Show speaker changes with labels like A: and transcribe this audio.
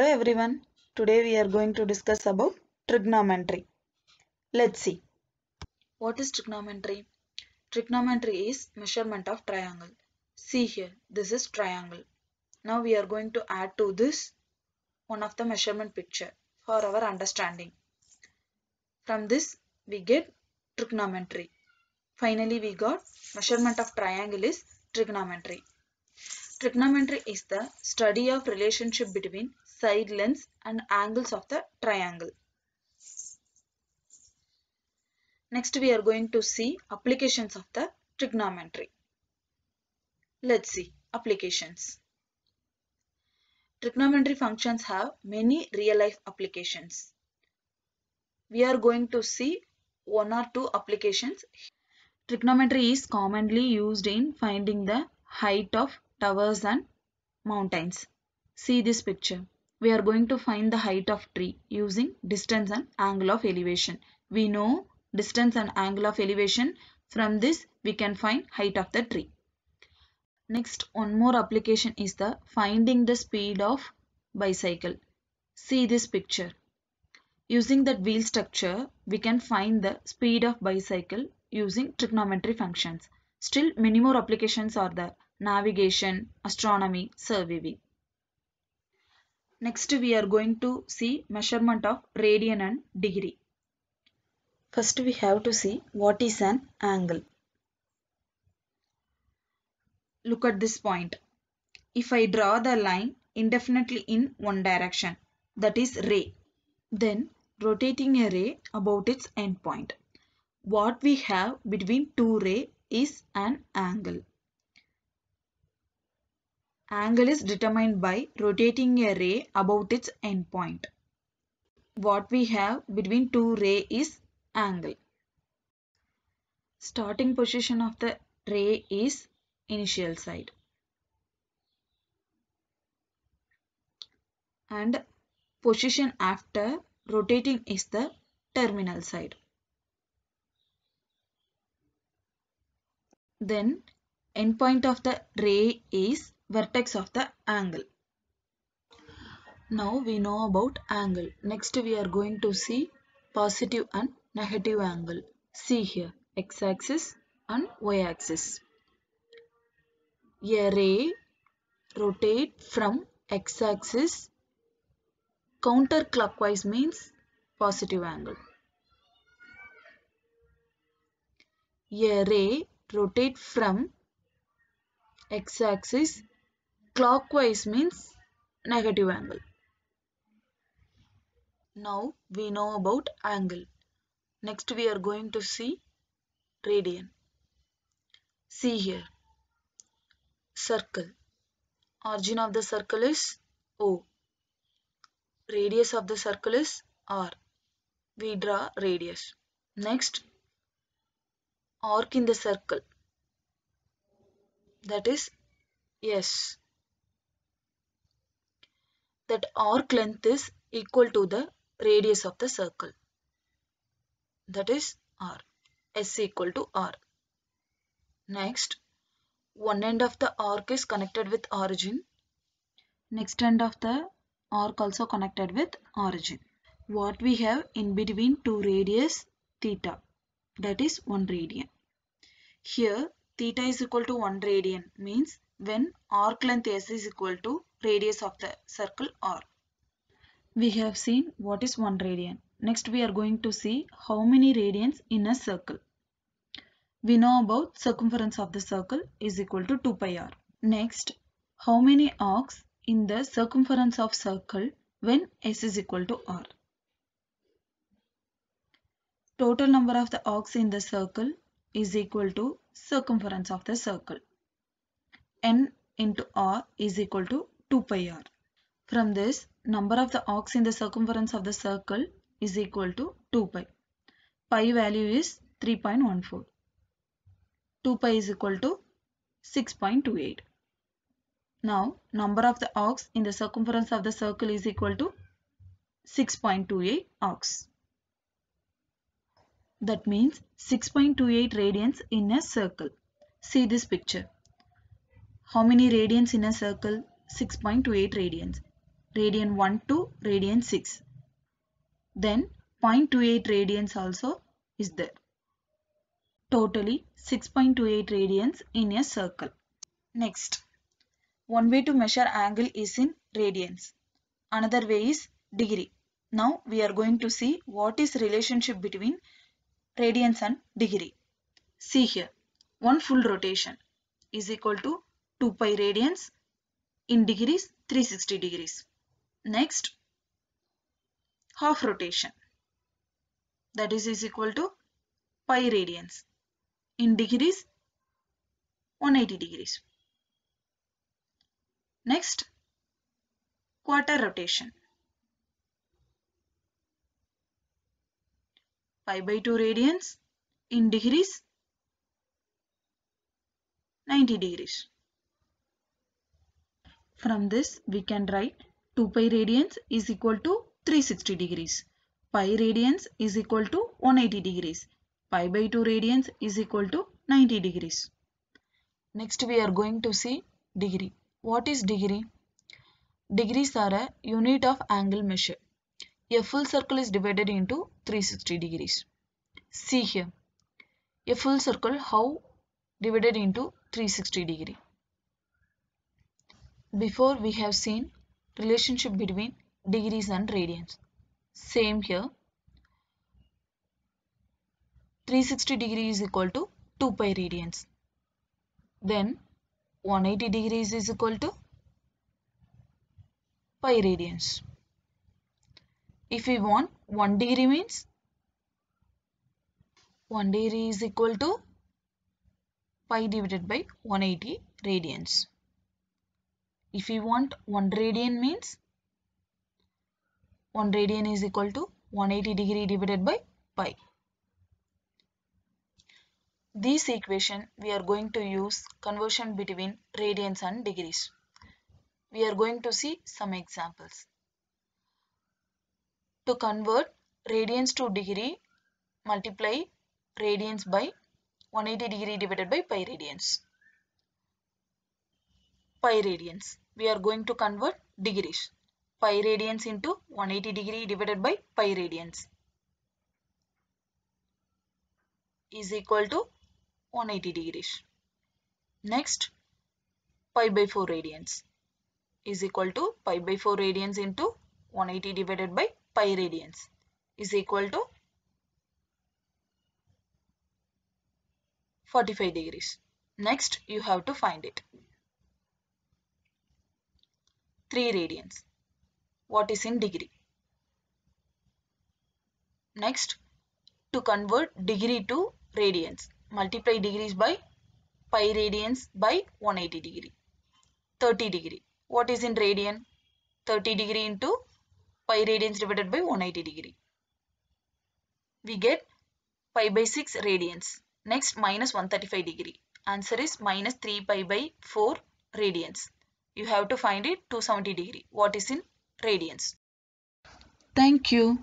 A: Hello everyone. Today we are going to discuss about trigonometry. Let's see. What is trigonometry? Trigonometry is measurement of triangle. See here, this is triangle. Now we are going to add to this one of the measurement picture for our understanding. From this we get trigonometry. Finally we got measurement of triangle is trigonometry. Trigonometry is the study of relationship between side lengths and angles of the triangle. Next we are going to see applications of the trigonometry. Let's see applications. Trigonometry functions have many real life applications. We are going to see one or two applications. Trigonometry is commonly used in finding the height of towers and mountains. See this picture we are going to find the height of tree using distance and angle of elevation. We know distance and angle of elevation. From this, we can find height of the tree. Next, one more application is the finding the speed of bicycle. See this picture. Using that wheel structure, we can find the speed of bicycle using trigonometry functions. Still, many more applications are there. Navigation, astronomy, surveying. Next we are going to see measurement of radian and degree. First we have to see what is an angle. Look at this point. If I draw the line indefinitely in one direction that is ray then rotating a ray about its endpoint. What we have between two ray is an angle. Angle is determined by rotating a ray about its endpoint. What we have between two ray is angle. Starting position of the ray is initial side. And position after rotating is the terminal side. Then endpoint of the ray is vertex of the angle. Now we know about angle. Next we are going to see positive and negative angle. See here x-axis and y-axis. A ray rotate from x-axis counterclockwise means positive angle. A ray rotate from x-axis clockwise means negative angle. Now we know about angle. Next we are going to see radian. See here. Circle. Origin of the circle is O. Radius of the circle is R. We draw radius. Next, arc in the circle. That is S that arc length is equal to the radius of the circle. That is r. S equal to r. Next, one end of the arc is connected with origin. Next end of the arc also connected with origin. What we have in between two radius theta that is 1 radian. Here theta is equal to 1 radian means when arc length S is equal to radius of the circle r. We have seen what is 1 radian. Next we are going to see how many radians in a circle. We know about circumference of the circle is equal to 2 pi r. Next, how many arcs in the circumference of circle when s is equal to r. Total number of the arcs in the circle is equal to circumference of the circle. n into r is equal to 2 pi r. From this, number of the arcs in the circumference of the circle is equal to 2 pi. Pi value is 3.14. 2 pi is equal to 6.28. Now, number of the arcs in the circumference of the circle is equal to 6.28 arcs. That means 6.28 radians in a circle. See this picture. How many radians in a circle? 6.28 radians. Radian 1 to radian 6. Then 0.28 radians also is there. Totally 6.28 radians in a circle. Next, one way to measure angle is in radians. Another way is degree. Now we are going to see what is relationship between radians and degree. See here, one full rotation is equal to 2 pi radians in degrees 360 degrees. Next, half rotation that is is equal to pi radians in degrees 180 degrees. Next, quarter rotation pi by 2 radians in degrees 90 degrees. From this we can write 2 pi radians is equal to 360 degrees. Pi radians is equal to 180 degrees. Pi by 2 radians is equal to 90 degrees. Next we are going to see degree. What is degree? Degrees are a unit of angle measure. A full circle is divided into 360 degrees. See here. A full circle how divided into 360 degree. Before we have seen relationship between degrees and radians. Same here. 360 degree is equal to 2 pi radians. Then 180 degrees is equal to pi radians. If we want 1 degree means 1 degree is equal to pi divided by 180 radians. If you want 1 radian means 1 radian is equal to 180 degree divided by pi. This equation we are going to use conversion between radians and degrees. We are going to see some examples. To convert radians to degree, multiply radians by 180 degree divided by pi radians pi radians. We are going to convert degrees. Pi radians into 180 degree divided by pi radians is equal to 180 degrees. Next, pi by 4 radians is equal to pi by 4 radians into 180 divided by pi radians is equal to 45 degrees. Next, you have to find it. 3 radians. What is in degree? Next, to convert degree to radians, multiply degrees by pi radians by 180 degree. 30 degree. What is in radian? 30 degree into pi radians divided by 180 degree. We get pi by 6 radians. Next minus 135 degree. Answer is minus 3 pi by 4 radians. You have to find it 270 degree. What is in radians. Thank you.